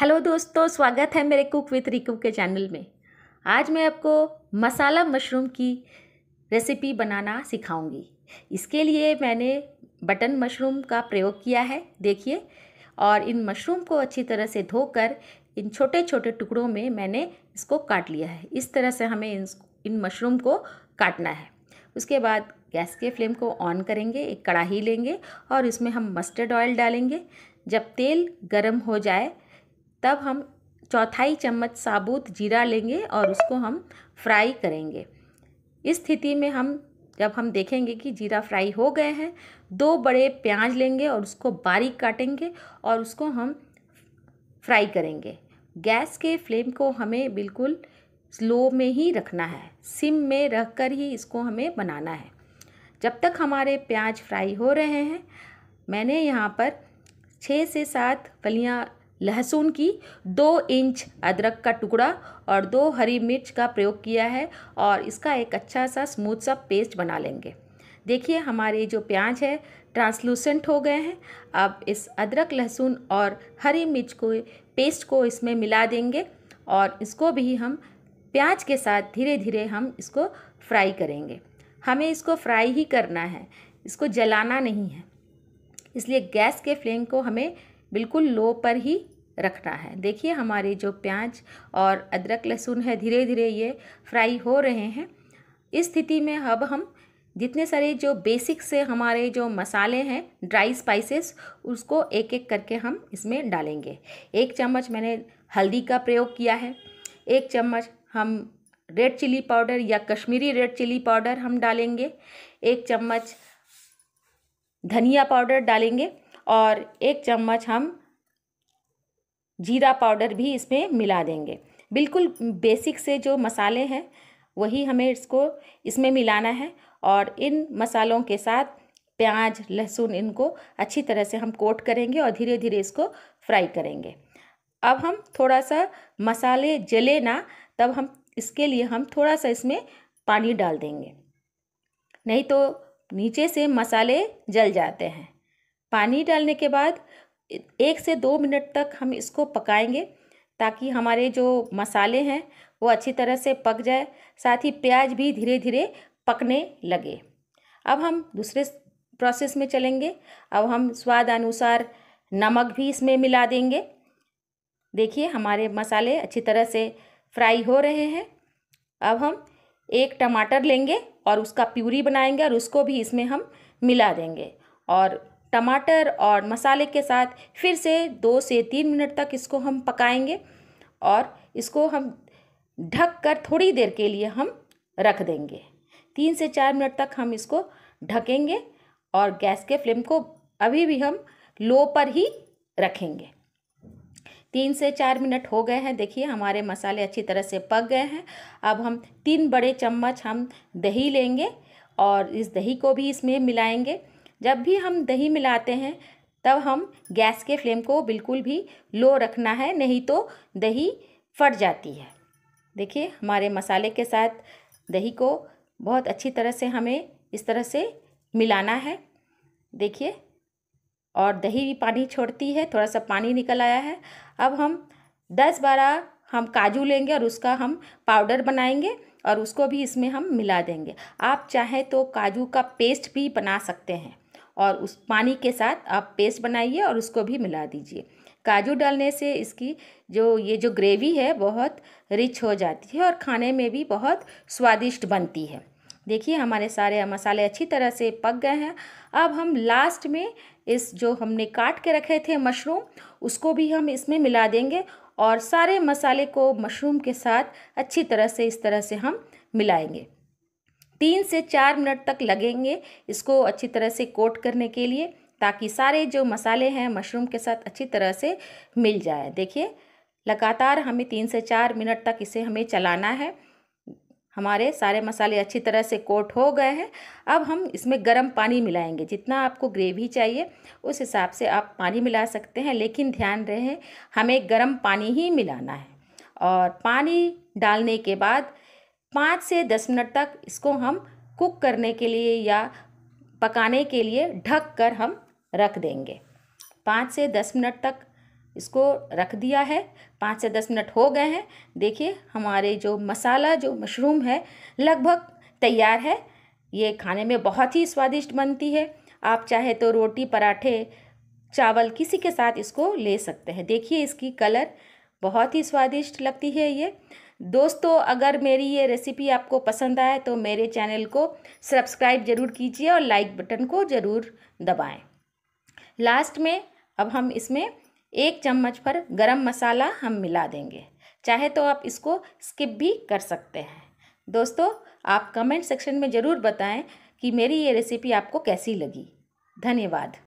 hello दोस्तों स्वागत है मेरे कुक विथ रिकू के चैनल में आज मैं आपको मसाला मशरूम की रेसिपी बनाना सिखाऊंगी इसके लिए मैंने बटन मशरूम का प्रयोग किया है देखिए और इन मशरूम को अच्छी तरह से धोकर इन छोटे छोटे टुकड़ों में मैंने इसको काट लिया है इस तरह से हमें इन इन मशरूम को काटना है उसके बाद गैस के फ्लेम को ऑन करेंगे एक कढ़ाही लेंगे और इसमें हम मस्टर्ड ऑयल डालेंगे जब तेल गर्म हो जाए तब हम चौथाई चम्मच साबुत जीरा लेंगे और उसको हम फ्राई करेंगे इस स्थिति में हम जब हम देखेंगे कि जीरा फ्राई हो गए हैं दो बड़े प्याज लेंगे और उसको बारीक काटेंगे और उसको हम फ्राई करेंगे गैस के फ्लेम को हमें बिल्कुल स्लो में ही रखना है सिम में रखकर कर ही इसको हमें बनाना है जब तक हमारे प्याज फ्राई हो रहे हैं मैंने यहाँ पर छः से सात फलियाँ लहसुन की दो इंच अदरक का टुकड़ा और दो हरी मिर्च का प्रयोग किया है और इसका एक अच्छा सा स्मूथ सा पेस्ट बना लेंगे देखिए हमारे जो प्याज है ट्रांसलूसेंट हो गए हैं अब इस अदरक लहसुन और हरी मिर्च को पेस्ट को इसमें मिला देंगे और इसको भी हम प्याज के साथ धीरे धीरे हम इसको फ्राई करेंगे हमें इसको फ्राई ही करना है इसको जलाना नहीं है इसलिए गैस के फ्लेम को हमें बिल्कुल लो पर ही रखना है देखिए हमारे जो प्याज और अदरक लहसुन है धीरे धीरे ये फ्राई हो रहे हैं इस स्थिति में अब हम जितने सारे जो बेसिक से हमारे जो मसाले हैं ड्राई स्पाइसेस उसको एक एक करके हम इसमें डालेंगे एक चम्मच मैंने हल्दी का प्रयोग किया है एक चम्मच हम रेड चिली पाउडर या कश्मीरी रेड चिली पाउडर हम डालेंगे एक चम्मच धनिया पाउडर डालेंगे और एक चम्मच हम जीरा पाउडर भी इसमें मिला देंगे बिल्कुल बेसिक से जो मसाले हैं वही हमें इसको इसमें मिलाना है और इन मसालों के साथ प्याज लहसुन इनको अच्छी तरह से हम कोट करेंगे और धीरे धीरे इसको फ्राई करेंगे अब हम थोड़ा सा मसाले जले ना तब हम इसके लिए हम थोड़ा सा इसमें पानी डाल देंगे नहीं तो नीचे से मसाले जल जाते हैं पानी डालने के बाद एक से दो मिनट तक हम इसको पकाएंगे ताकि हमारे जो मसाले हैं वो अच्छी तरह से पक जाए साथ ही प्याज भी धीरे धीरे पकने लगे अब हम दूसरे प्रोसेस में चलेंगे अब हम स्वाद अनुसार नमक भी इसमें मिला देंगे देखिए हमारे मसाले अच्छी तरह से फ्राई हो रहे हैं अब हम एक टमाटर लेंगे और उसका प्यूरी बनाएंगे और उसको भी इसमें हम मिला देंगे और टमाटर और मसाले के साथ फिर से दो से तीन मिनट तक इसको हम पकाएंगे और इसको हम ढक कर थोड़ी देर के लिए हम रख देंगे तीन से चार मिनट तक हम इसको ढकेंगे और गैस के फ्लेम को अभी भी हम लो पर ही रखेंगे तीन से चार मिनट हो गए हैं देखिए हमारे मसाले अच्छी तरह से पक गए हैं अब हम तीन बड़े चम्मच हम दही लेंगे और इस दही को भी इसमें मिलाएंगे जब भी हम दही मिलाते हैं तब हम गैस के फ्लेम को बिल्कुल भी लो रखना है नहीं तो दही फट जाती है देखिए हमारे मसाले के साथ दही को बहुत अच्छी तरह से हमें इस तरह से मिलाना है देखिए और दही भी पानी छोड़ती है थोड़ा सा पानी निकल आया है अब हम दस बारह हम काजू लेंगे और उसका हम पाउडर बनाएंगे और उसको भी इसमें हम मिला देंगे आप चाहें तो काजू का पेस्ट भी बना सकते हैं और उस पानी के साथ आप पेस्ट बनाइए और उसको भी मिला दीजिए काजू डालने से इसकी जो ये जो ग्रेवी है बहुत रिच हो जाती है और खाने में भी बहुत स्वादिष्ट बनती है देखिए हमारे सारे मसाले अच्छी तरह से पक गए हैं अब हम लास्ट में इस जो हमने काट के रखे थे मशरूम उसको भी हम इसमें मिला देंगे और सारे मसाले को मशरूम के साथ अच्छी तरह से इस तरह से हम मिलाएंगे तीन से चार मिनट तक लगेंगे इसको अच्छी तरह से कोट करने के लिए ताकि सारे जो मसाले हैं मशरूम के साथ अच्छी तरह से मिल जाए देखिए लगातार हमें तीन से चार मिनट तक इसे हमें चलाना है हमारे सारे मसाले अच्छी तरह से कोट हो गए हैं अब हम इसमें गर्म पानी मिलाएंगे जितना आपको ग्रेवी चाहिए उस हिसाब से आप पानी मिला सकते हैं लेकिन ध्यान रहे हमें गर्म पानी ही मिलाना है और पानी डालने के बाद पाँच से दस मिनट तक इसको हम कुक करने के लिए या पकाने के लिए ढक कर हम रख देंगे पाँच से दस मिनट तक इसको रख दिया है पाँच से दस मिनट हो गए हैं देखिए हमारे जो मसाला जो मशरूम है लगभग तैयार है ये खाने में बहुत ही स्वादिष्ट बनती है आप चाहे तो रोटी पराठे चावल किसी के साथ इसको ले सकते हैं देखिए इसकी कलर बहुत ही स्वादिष्ट लगती है ये दोस्तों अगर मेरी ये रेसिपी आपको पसंद आए तो मेरे चैनल को सब्सक्राइब ज़रूर कीजिए और लाइक बटन को ज़रूर दबाएं लास्ट में अब हम इसमें एक चम्मच भर गरम मसाला हम मिला देंगे चाहे तो आप इसको स्किप भी कर सकते हैं दोस्तों आप कमेंट सेक्शन में ज़रूर बताएं कि मेरी ये रेसिपी आपको कैसी लगी धन्यवाद